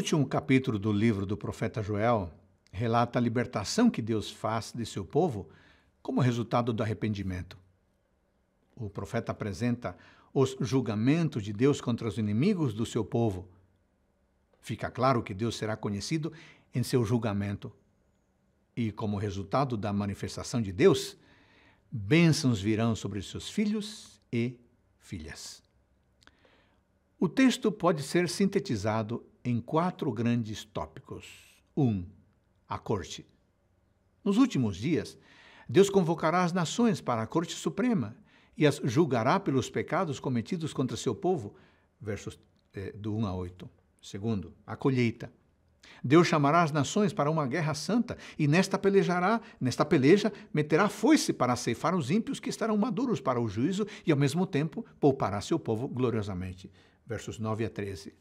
último capítulo do livro do profeta Joel relata a libertação que Deus faz de seu povo como resultado do arrependimento. O profeta apresenta os julgamentos de Deus contra os inimigos do seu povo. Fica claro que Deus será conhecido em seu julgamento. E como resultado da manifestação de Deus, bênçãos virão sobre seus filhos e filhas. O texto pode ser sintetizado em quatro grandes tópicos. 1. Um, a corte. Nos últimos dias, Deus convocará as nações para a Corte Suprema e as julgará pelos pecados cometidos contra seu povo. Versos eh, do 1 a 8. Segundo, a colheita. Deus chamará as nações para uma guerra santa e nesta pelejará, nesta peleja, meterá foice para ceifar os ímpios que estarão maduros para o juízo e ao mesmo tempo poupará seu povo gloriosamente. Versos 9 a 13.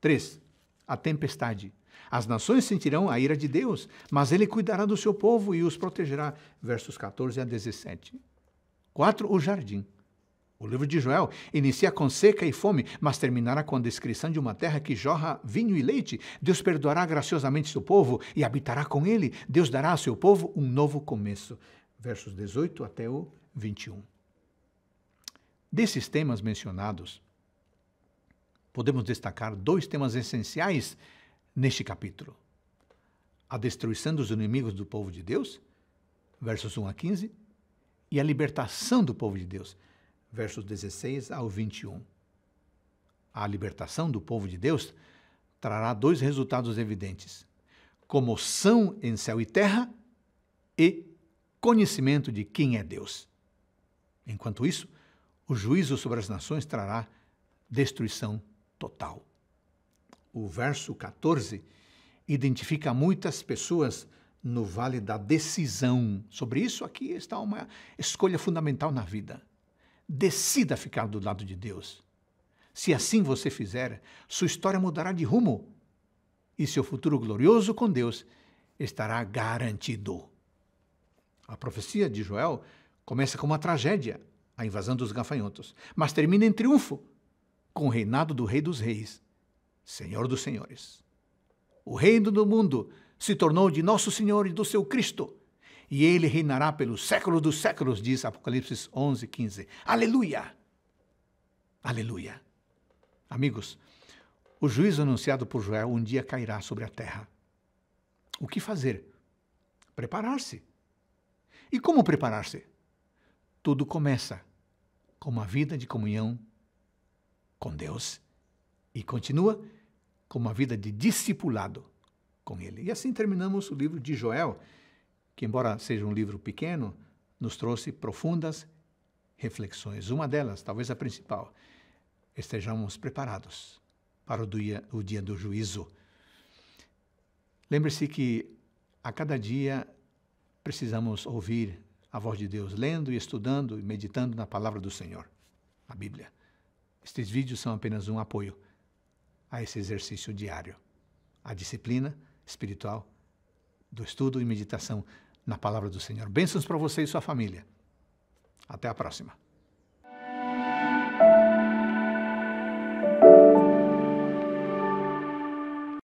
3. A tempestade. As nações sentirão a ira de Deus, mas ele cuidará do seu povo e os protegerá. Versos 14 a 17. 4. O jardim. O livro de Joel inicia com seca e fome, mas terminará com a descrição de uma terra que jorra vinho e leite. Deus perdoará graciosamente seu povo e habitará com ele. Deus dará a seu povo um novo começo. Versos 18 até o 21. Desses temas mencionados, podemos destacar dois temas essenciais neste capítulo: a destruição dos inimigos do povo de Deus, versos 1 a 15, e a libertação do povo de Deus, versos 16 ao 21. A libertação do povo de Deus trará dois resultados evidentes: comoção em céu e terra e conhecimento de quem é Deus. Enquanto isso, o juízo sobre as nações trará destruição total. O verso 14 identifica muitas pessoas no vale da decisão. Sobre isso, aqui está uma escolha fundamental na vida. Decida ficar do lado de Deus. Se assim você fizer, sua história mudará de rumo e seu futuro glorioso com Deus estará garantido. A profecia de Joel começa com uma tragédia, a invasão dos gafanhotos, mas termina em triunfo, com o reinado do Rei dos Reis, Senhor dos Senhores. O reino do mundo se tornou de nosso Senhor e do seu Cristo, e ele reinará pelos séculos dos séculos, diz Apocalipse 11, 15. Aleluia! Aleluia! Amigos, o juízo anunciado por Joel um dia cairá sobre a terra. O que fazer? Preparar-se. E como preparar-se? Tudo começa com uma vida de comunhão com Deus e continua com uma vida de discipulado com Ele. E assim terminamos o livro de Joel, que, embora seja um livro pequeno, nos trouxe profundas reflexões. Uma delas, talvez a principal, estejamos preparados para o dia, o dia do juízo. Lembre-se que a cada dia precisamos ouvir a voz de Deus, lendo e estudando e meditando na palavra do Senhor, a Bíblia. Estes vídeos são apenas um apoio a esse exercício diário, a disciplina espiritual do estudo e meditação na palavra do Senhor. Bênçãos para você e sua família. Até a próxima.